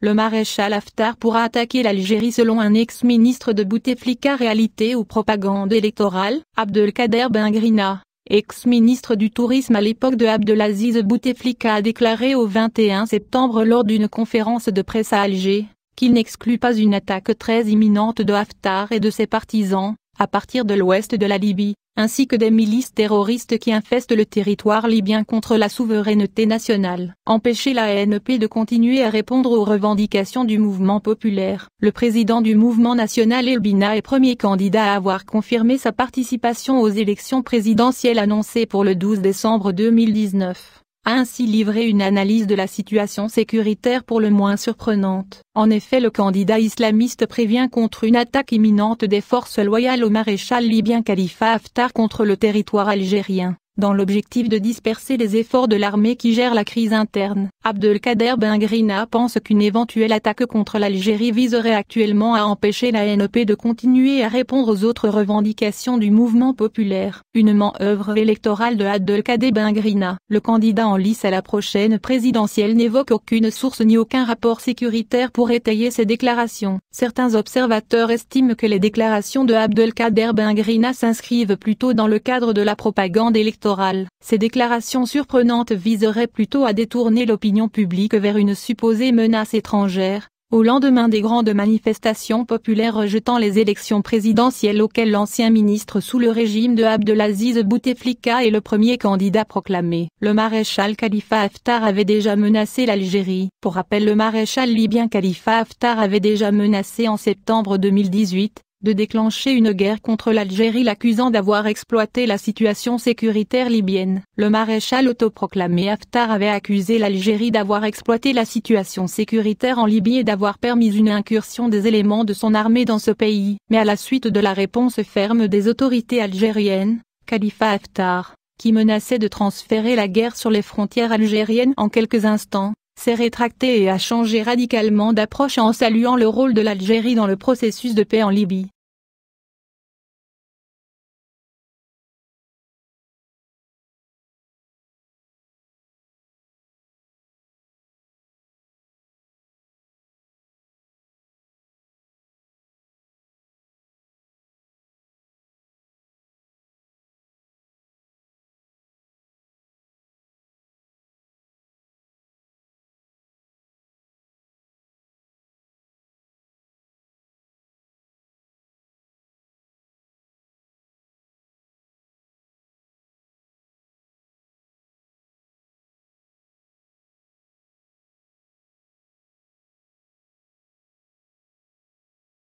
Le maréchal Haftar pourra attaquer l'Algérie selon un ex-ministre de Bouteflika Réalité ou propagande électorale, Abdelkader Bengrina, ex-ministre du tourisme à l'époque de Abdelaziz Bouteflika a déclaré au 21 septembre lors d'une conférence de presse à Alger, qu'il n'exclut pas une attaque très imminente de Haftar et de ses partisans, à partir de l'ouest de la Libye, ainsi que des milices terroristes qui infestent le territoire libyen contre la souveraineté nationale. Empêcher la ANP de continuer à répondre aux revendications du mouvement populaire. Le président du mouvement national Elbina est premier candidat à avoir confirmé sa participation aux élections présidentielles annoncées pour le 12 décembre 2019 a ainsi livré une analyse de la situation sécuritaire pour le moins surprenante. En effet le candidat islamiste prévient contre une attaque imminente des forces loyales au maréchal libyen Khalifa Haftar contre le territoire algérien, dans l'objectif de disperser les efforts de l'armée qui gère la crise interne. Abdelkader Bengrina pense qu'une éventuelle attaque contre l'Algérie viserait actuellement à empêcher la NEP de continuer à répondre aux autres revendications du mouvement populaire. Une manœuvre électorale de Abdelkader Bengrina. Le candidat en lice à la prochaine présidentielle n'évoque aucune source ni aucun rapport sécuritaire pour étayer ses déclarations. Certains observateurs estiment que les déclarations de Abdelkader Bengrina s'inscrivent plutôt dans le cadre de la propagande électorale. Ces déclarations surprenantes viseraient plutôt à détourner l'opinion publique vers une supposée menace étrangère, au lendemain des grandes manifestations populaires rejetant les élections présidentielles auxquelles l'ancien ministre sous le régime de Abdelaziz Bouteflika est le premier candidat proclamé. Le maréchal Khalifa Haftar avait déjà menacé l'Algérie. Pour rappel le maréchal libyen Khalifa Haftar avait déjà menacé en septembre 2018, de déclencher une guerre contre l'Algérie l'accusant d'avoir exploité la situation sécuritaire libyenne. Le maréchal autoproclamé Haftar avait accusé l'Algérie d'avoir exploité la situation sécuritaire en Libye et d'avoir permis une incursion des éléments de son armée dans ce pays. Mais à la suite de la réponse ferme des autorités algériennes, Khalifa Haftar, qui menaçait de transférer la guerre sur les frontières algériennes en quelques instants, s'est rétracté et a changé radicalement d'approche en saluant le rôle de l'Algérie dans le processus de paix en Libye.